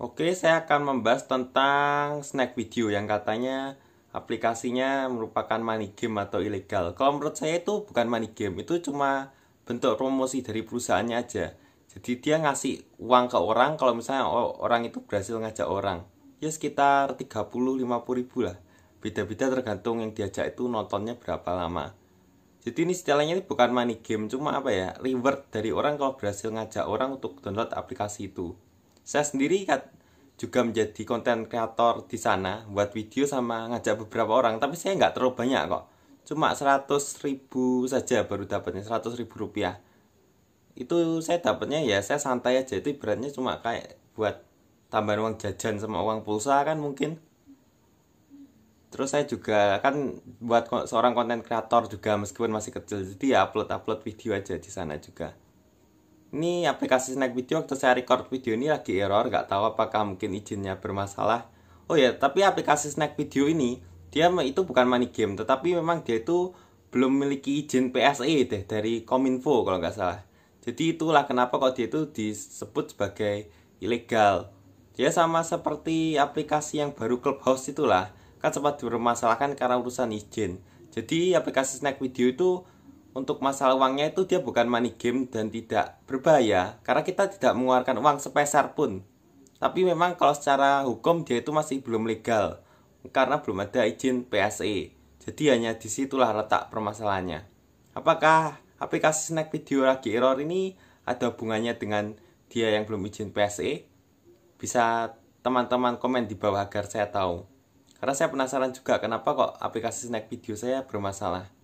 Oke, saya akan membahas tentang snack video yang katanya aplikasinya merupakan money game atau ilegal. Kalau menurut saya itu bukan money game, itu cuma bentuk promosi dari perusahaannya aja. Jadi dia ngasih uang ke orang kalau misalnya orang itu berhasil ngajak orang. Ya sekitar 30-50 ribu lah. Beda-beda tergantung yang diajak itu nontonnya berapa lama. Jadi ini setelahnya ini bukan money game, cuma apa ya, reward dari orang kalau berhasil ngajak orang untuk download aplikasi itu. Saya sendiri juga menjadi konten kreator di sana, buat video sama ngajak beberapa orang, tapi saya nggak terlalu banyak kok. Cuma 100 ribu saja baru dapatnya 100 ribu rupiah. Itu saya dapatnya ya saya santai aja itu beratnya cuma kayak buat tambahan uang jajan sama uang pulsa kan mungkin terus saya juga kan buat seorang konten kreator juga meskipun masih kecil jadi ya upload upload video aja di sana juga ini aplikasi snack video waktu saya record video ini lagi error nggak tahu apakah mungkin izinnya bermasalah oh ya tapi aplikasi snack video ini dia itu bukan money game tetapi memang dia itu belum memiliki izin PSE deh dari Kominfo kalau nggak salah jadi itulah kenapa kok dia itu disebut sebagai ilegal dia ya sama seperti aplikasi yang baru Clubhouse itulah kan sempat dipermasalahkan karena urusan izin jadi aplikasi snack video itu untuk masalah uangnya itu dia bukan money game dan tidak berbahaya karena kita tidak mengeluarkan uang sepeser pun. Tapi memang kalau secara hukum dia itu masih belum legal karena belum ada izin PSE. Jadi hanya disitulah letak permasalahannya. Apakah aplikasi snack video lagi error ini ada hubungannya dengan dia yang belum izin PSE? Bisa teman-teman komen di bawah agar saya tahu. Karena saya penasaran juga kenapa kok aplikasi snack video saya bermasalah.